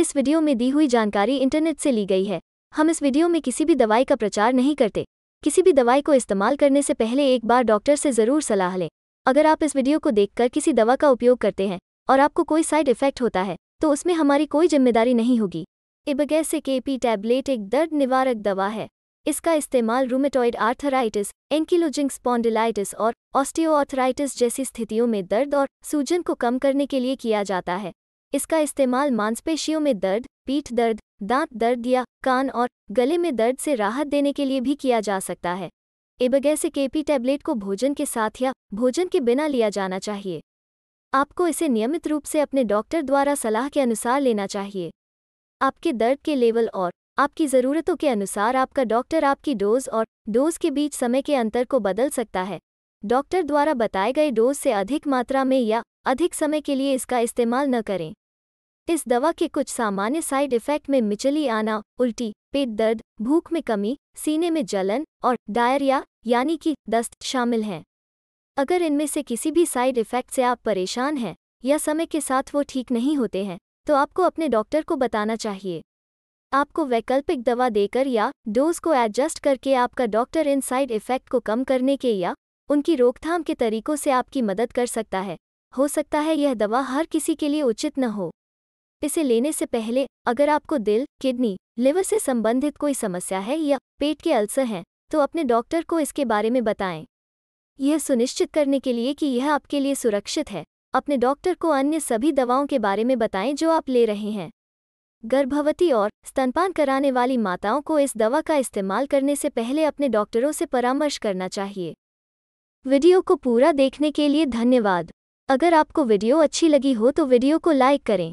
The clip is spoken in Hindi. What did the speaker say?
इस वीडियो में दी हुई जानकारी इंटरनेट से ली गई है हम इस वीडियो में किसी भी दवाई का प्रचार नहीं करते किसी भी दवाई को इस्तेमाल करने से पहले एक बार डॉक्टर से ज़रूर सलाह लें अगर आप इस वीडियो को देखकर किसी दवा का उपयोग करते हैं और आपको कोई साइड इफेक्ट होता है तो उसमें हमारी कोई जिम्मेदारी नहीं होगी के पी टैबलेट एक दर्द निवारक दवा है इसका इस्तेमाल रूमेटॉइड आर्थराइटिस एंकिलोजिंग स्पॉन्डिलाइटिस और ऑस्टियोआर्थराइटिस जैसी स्थितियों में दर्द और सूजन को कम करने के लिए किया जाता है इसका इस्तेमाल मांसपेशियों में दर्द पीठ दर्द दांत दर्द या कान और गले में दर्द से राहत देने के लिए भी किया जा सकता है एबगैस केपी टैबलेट को भोजन के साथ या भोजन के बिना लिया जाना चाहिए आपको इसे नियमित रूप से अपने डॉक्टर द्वारा सलाह के अनुसार लेना चाहिए आपके दर्द के लेवल और आपकी ज़रूरतों के अनुसार आपका डॉक्टर आपकी डोज और डोज के बीच समय के अंतर को बदल सकता है डॉक्टर द्वारा बताए गए डोज से अधिक मात्रा में या अधिक समय के लिए इसका इस्तेमाल न करें इस दवा के कुछ सामान्य साइड इफेक्ट में मिचली आना उल्टी पेट दर्द भूख में कमी सीने में जलन और डायरिया यानी कि दस्त शामिल हैं अगर इनमें से किसी भी साइड इफेक्ट से आप परेशान हैं या समय के साथ वो ठीक नहीं होते हैं तो आपको अपने डॉक्टर को बताना चाहिए आपको वैकल्पिक दवा देकर या डोज को एडजस्ट करके आपका डॉक्टर इन साइड इफेक्ट को कम करने के या उनकी रोकथाम के तरीकों से आपकी मदद कर सकता है हो सकता है यह दवा हर किसी के लिए उचित न हो इसे लेने से पहले अगर आपको दिल किडनी लिवर से संबंधित कोई समस्या है या पेट के अल्सर हैं तो अपने डॉक्टर को इसके बारे में बताएं यह सुनिश्चित करने के लिए कि यह आपके लिए सुरक्षित है अपने डॉक्टर को अन्य सभी दवाओं के बारे में बताएं जो आप ले रहे हैं गर्भवती और स्तनपान कराने वाली माताओं को इस दवा का इस्तेमाल करने से पहले अपने डॉक्टरों से परामर्श करना चाहिए वीडियो को पूरा देखने के लिए धन्यवाद अगर आपको वीडियो अच्छी लगी हो तो वीडियो को लाइक करें